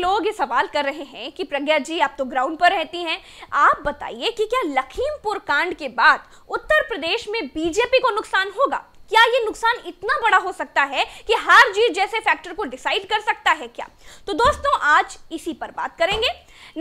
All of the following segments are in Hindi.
लोग ये सवाल कर रहे हैं कि प्रज्ञा जी आप तो ग्राउंड पर रहती हैं आप बताइए कि क्या लखीमपुर कांड के बाद उत्तर प्रदेश में बीजेपी को नुकसान होगा क्या ये नुकसान इतना बड़ा हो सकता है कि हार जीत जैसे फैक्टर को डिसाइड कर सकता है क्या तो दोस्तों आज इसी पर बात करेंगे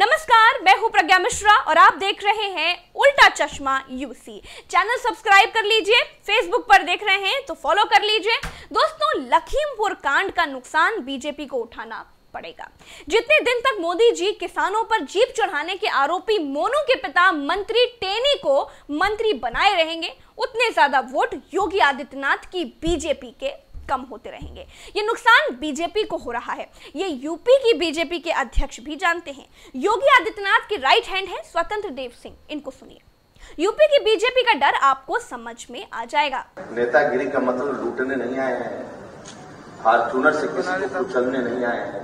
नमस्कार मैं हूं प्रज्ञा मिश्रा और आप देख रहे हैं उल्टा चश्मा यूसी चैनल सब्सक्राइब कर लीजिए फेसबुक पर देख रहे हैं तो फॉलो कर लीजिए दोस्तों लखीमपुर कांड का नुकसान बीजेपी को उठाना पड़ेगा जितने दिन तक मोदी जी किसानों पर जीप चढ़ाने के आरोपी मोनू के पिता मंत्री टेनी को मंत्री बनाए रहेंगे उतने ज्यादा वोट योगी आदित्यनाथ की बीजेपी के कम होते रहेंगे ये नुकसान बीजेपी को हो रहा है ये यूपी की बीजेपी के अध्यक्ष भी जानते हैं योगी आदित्यनाथ के राइट हैंड है स्वतंत्र देव सिंह इनको सुनिए यूपी की बीजेपी का डर आपको समझ में आ जाएगा नेतागिरी का मतलब लूटने नहीं आए हैं फार्चूनर से किसी को चलने नहीं आए हैं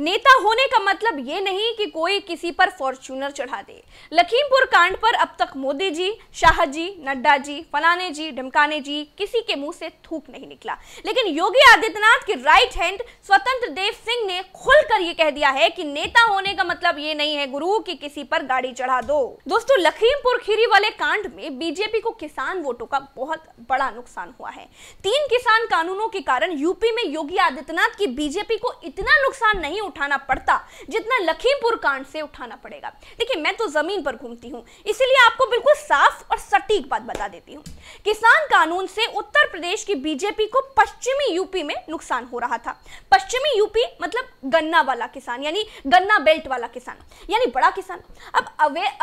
नेता होने का मतलब ये नहीं कि कोई किसी पर फॉर्च्यूनर चढ़ा दे लखीमपुर कांड पर अब तक मोदी जी शाह जी नड्डा जी फलाने जी ढमकाने जी किसी के मुंह से थूक नहीं निकला लेकिन योगी आदित्यनाथ के राइट हैंड स्वतंत्र देव सिंह ने खुलकर ये कह दिया है कि नेता होने का मतलब ये नहीं है गुरु की किसी पर गाड़ी चढ़ा दो दोस्तों लखीमपुर खीरी वाले कांड में बीजेपी को किसान वोटों का बहुत बड़ा नुकसान हुआ है तीन किसान कानूनों के कारण यूपी में योगी आदित्यनाथ की बीजेपी को इतना नुकसान नहीं नहीं उठाना पड़ता जितना लखीमपुर कांड से उठाना पड़ेगा देखिए मैं तो जमीन पर घूमती हूँ इसीलिए आपको बिल्कुल साफ और सटीक बात बता देती हूँ किसान कानून से उत्तर प्रदेश की बीजेपी को पश्चिमी यूपी में नुकसान हो रहा था पश्चिमी यूपी मतलब गन्ना वाला किसान यानी गन्ना बेल्ट वाला किसान यानी बड़ा किसान अब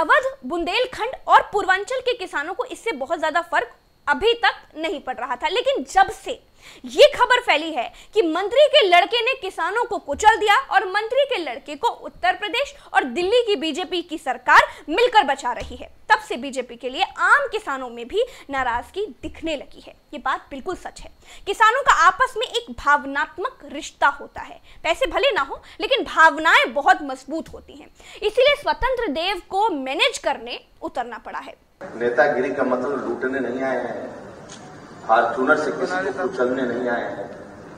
अवध बुंदेलखंड और पूर्वांचल के किसानों को इससे बहुत ज्यादा फर्क अभी तक नहीं पड़ रहा था लेकिन जब से ये खबर फैली है कि मंत्री के लड़के ने किसानों को कुचल दिया और मंत्री के लड़के को उत्तर प्रदेश और दिल्ली की बीजेपी की सरकार मिलकर बचा रही है तब से बीजेपी के लिए आम किसानों में भी नाराजगी दिखने लगी है ये बात बिल्कुल सच है किसानों का आपस में एक भावनात्मक रिश्ता होता है पैसे भले ना हो लेकिन भावनाएं बहुत मजबूत होती हैं इसीलिए स्वतंत्र देव को मैनेज करने उतरना पड़ा है नेतागिरी का मतलब लूटने नहीं आए हैं फॉर्चूनर से किसी को कुचलने नहीं आए हैं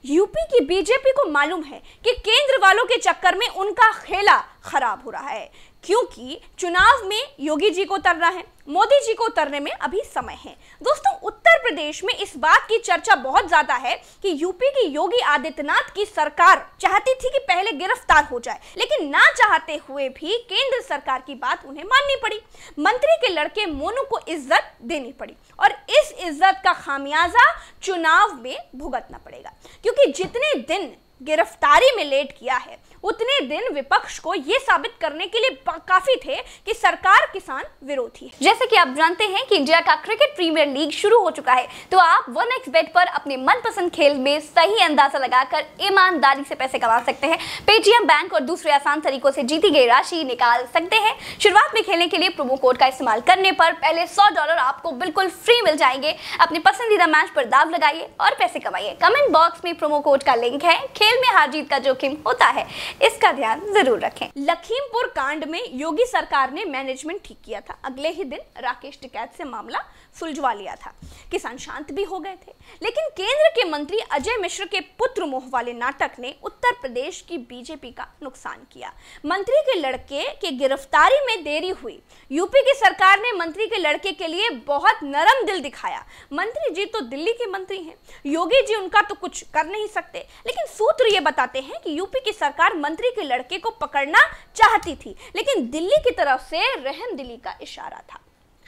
यूपी की बीजेपी को मालूम है कि केंद्र वालों के चक्कर में उनका खेला खराब हो रहा है क्योंकि चुनाव में योगी जी को उतरना है मोदी जी को उतरने में अभी समय है दोस्तों उत्तर प्रदेश में इस बात की चर्चा बहुत ज्यादा है कि यूपी की योगी आदित्यनाथ की सरकार चाहती थी कि पहले गिरफ्तार हो जाए लेकिन ना चाहते हुए भी केंद्र सरकार की बात उन्हें माननी पड़ी मंत्री के लड़के मोनू को इज्जत देनी पड़ी और इस इज्जत का खामियाजा चुनाव में भुगतना पड़ेगा क्योंकि जितने दिन गिरफ्तारी में लेट किया है उतने दिन विपक्ष को ये साबित करने के लिए काफी थे कि सरकार किसान विरोधी है जैसे कि आप जानते हैं कि इंडिया का क्रिकेट प्रीमियर लीग शुरू हो चुका है तो आप वन एक्स बेट पर अपने मनपसंद खेल में सही अंदाजा लगाकर ईमानदारी से पैसे कमा सकते हैं पेटीएम बैंक और दूसरे आसान तरीकों से जीती गई राशि निकाल सकते हैं शुरुआत में खेलने के लिए प्रोमो कोड का इस्तेमाल करने पर पहले सौ डॉलर आपको बिल्कुल फ्री मिल जाएंगे अपने पसंदीदा मैच पर दाव लगाइए और पैसे कमाइए कमेंट बॉक्स में प्रोमो कोड का लिंक है खेल में हार जीत का जोखिम होता है इसका ध्यान जरूर रखें लखीमपुर कांड में योगी सरकार ने मैनेजमेंट ठीक किया था अगले ही दिन राकेश टिकैत से मामला सुलझवा लिया था किसान शांत भी हो गए थे लेकिन केंद्र के मंत्री अजय मिश्र के पुत्र मोह वाले नाटक ने उत्तर प्रदेश की बीजेपी का नुकसान किया मंत्री के लड़के के गिरफ्तारी में देरी हुई यूपी की सरकार ने मंत्री के लड़के के लिए बहुत नरम दिल दिखाया मंत्री जी तो दिल्ली के मंत्री हैं योगी जी उनका तो कुछ कर नहीं सकते लेकिन सूत्र ये बताते हैं कि यूपी की सरकार मंत्री के लड़के को पकड़ना चाहती थी लेकिन दिल्ली की तरफ से रहम दिली का इशारा था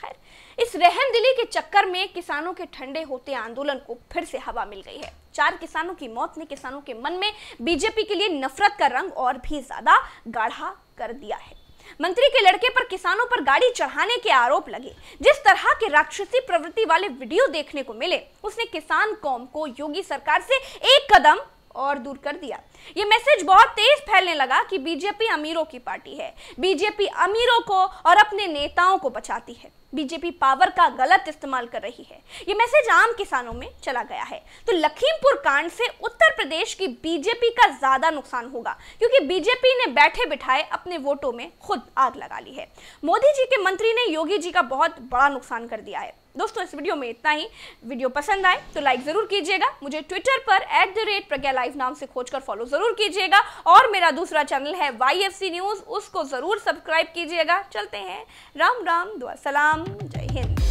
खैर इस रहम दिली के चक्कर में किसानों के ठंडे होते आंदोलन को फिर से हवा मिल गई है चार किसानों की मौत ने किसानों के मन में बीजेपी के लिए नफरत का रंग और भी ज्यादा गाढ़ा कर दिया है मंत्री के लड़के पर किसानों पर गाड़ी चढ़ाने के आरोप लगे जिस तरह के राक्षसी प्रवृत्ति वाले वीडियो देखने को मिले उसने किसान कौम को योगी सरकार से एक कदम और दूर कर दिया ये मैसेज बहुत तेज फैलने लगा कि बीजेपी अमीरों की पार्टी है बीजेपी अमीरों को और अपने नेताओं को बचाती है बीजेपी पावर का गलत इस्तेमाल कर रही है ये मैसेज आम किसानों में चला गया है तो लखीमपुर कांड से उत्तर प्रदेश की बीजेपी का ज्यादा नुकसान होगा क्योंकि बीजेपी ने बैठे बिठाए अपने वोटों में खुद आग लगा ली है मोदी जी के मंत्री ने योगी जी का बहुत बड़ा नुकसान कर दिया है दोस्तों इस वीडियो में इतना ही वीडियो पसंद आए तो लाइक ज़रूर कीजिएगा मुझे ट्विटर पर at the rate Pragya live नाम से खोज कर फॉलो ज़रूर कीजिएगा और मेरा दूसरा चैनल है वाई न्यूज़ उसको ज़रूर सब्सक्राइब कीजिएगा चलते हैं राम राम दुआ सलाम जय हिंद